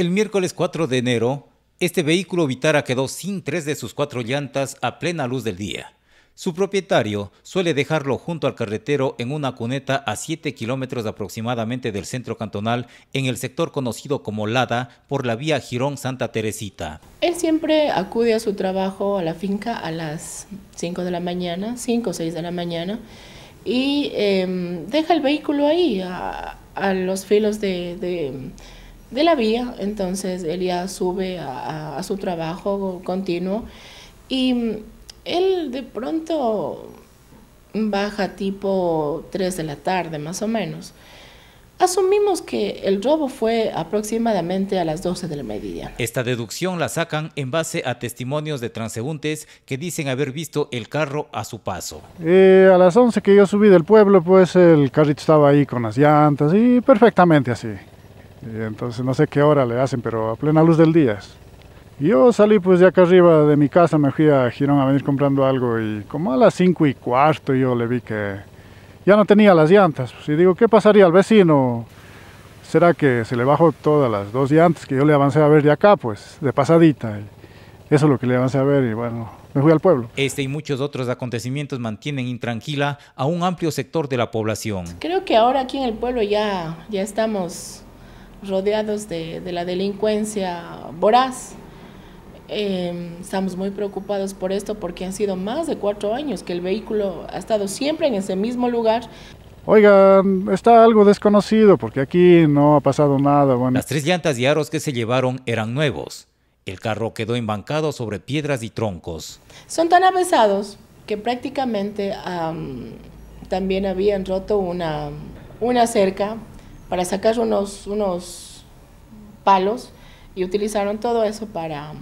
El miércoles 4 de enero, este vehículo Vitara quedó sin tres de sus cuatro llantas a plena luz del día. Su propietario suele dejarlo junto al carretero en una cuneta a 7 kilómetros aproximadamente del centro cantonal, en el sector conocido como Lada, por la vía Girón Santa Teresita. Él siempre acude a su trabajo a la finca a las 5 de la mañana, 5 o 6 de la mañana, y em, deja el vehículo ahí, a, los filos de de la vía, entonces él ya sube a, su trabajo continuo y él de pronto baja tipo 3 de la tarde más o menos. Asumimos que el robo fue aproximadamente a las 12 de la mediodía. Esta deducción la sacan en base a testimonios de transeúntes que dicen haber visto el carro a su paso. Eh, a las 11 que yo subí del pueblo, pues el carrito estaba ahí con las llantas y perfectamente así. Y entonces no sé qué hora le hacen, pero a plena luz del día. Yo salí pues de acá arriba de mi casa, me fui a Girón a venir comprando algo y como a las cinco y cuarto yo le vi que ya no tenía las llantas. y digo, ¿qué pasaría al vecino? ¿Será que se le bajó todas las dos llantas que yo le avancé a ver de acá, pues, de pasadita? eso es lo que le avancé a ver y bueno, me fui al pueblo. Este y muchos otros acontecimientos mantienen intranquila a un amplio sector de la población. Creo que ahora aquí en el pueblo ya, ya estamos rodeados de, de la delincuencia voraz. Em, estamos muy preocupados por esto porque han sido más de cuatro años que el vehículo ha estado siempre en ese mismo lugar. Oigan, está algo desconocido porque aquí no ha pasado nada. Bueno. Las tres llantas y aros que se llevaron eran nuevos. El carro quedó embancado sobre piedras y troncos. Son tan avesados que prácticamente también habían roto una, una cerca para sacar unos, unos palos y utilizaron todo eso para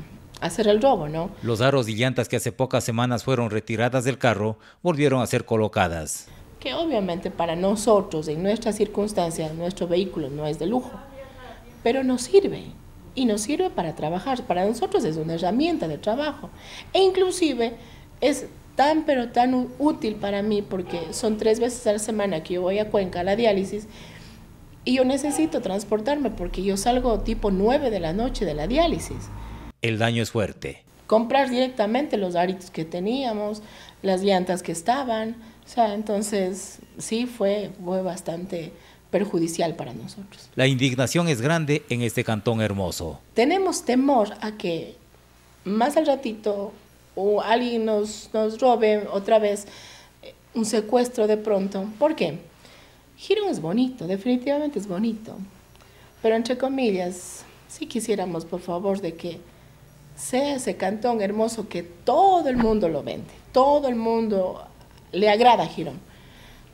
hacer el robo, ¿no? Los aros y llantas que hace pocas semanas fueron retiradas del carro volvieron a ser colocadas. Que obviamente para nosotros, en nuestras circunstancias, nuestro vehículo no es de lujo, pero nos sirve y nos sirve para trabajar. Para nosotros es una herramienta de trabajo. E inclusive es tan pero tan útil para mí porque son tres veces a la semana que yo voy a Cuenca a la diálisis y yo necesito transportarme porque yo salgo tipo 9 de la noche de la diálisis. El daño es fuerte. Comprar directamente los aritos que teníamos, las llantas que estaban, o sea, entonces sí fue, fue bastante perjudicial para nosotros. La indignación es grande en este cantón hermoso. Tenemos temor a que más al ratito o alguien nos, nos robe otra vez eh, un secuestro de pronto. ¿Por qué? Girón es bonito, definitivamente es bonito, pero entre comillas, si sí quisiéramos por favor de que sea ese cantón hermoso que todo el mundo lo vende, todo el mundo le agrada a Girón,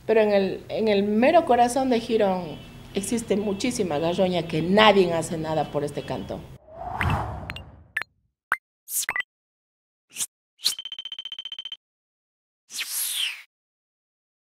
pero en el, en el mero corazón de Girón existe muchísima garroña que nadie hace nada por este cantón.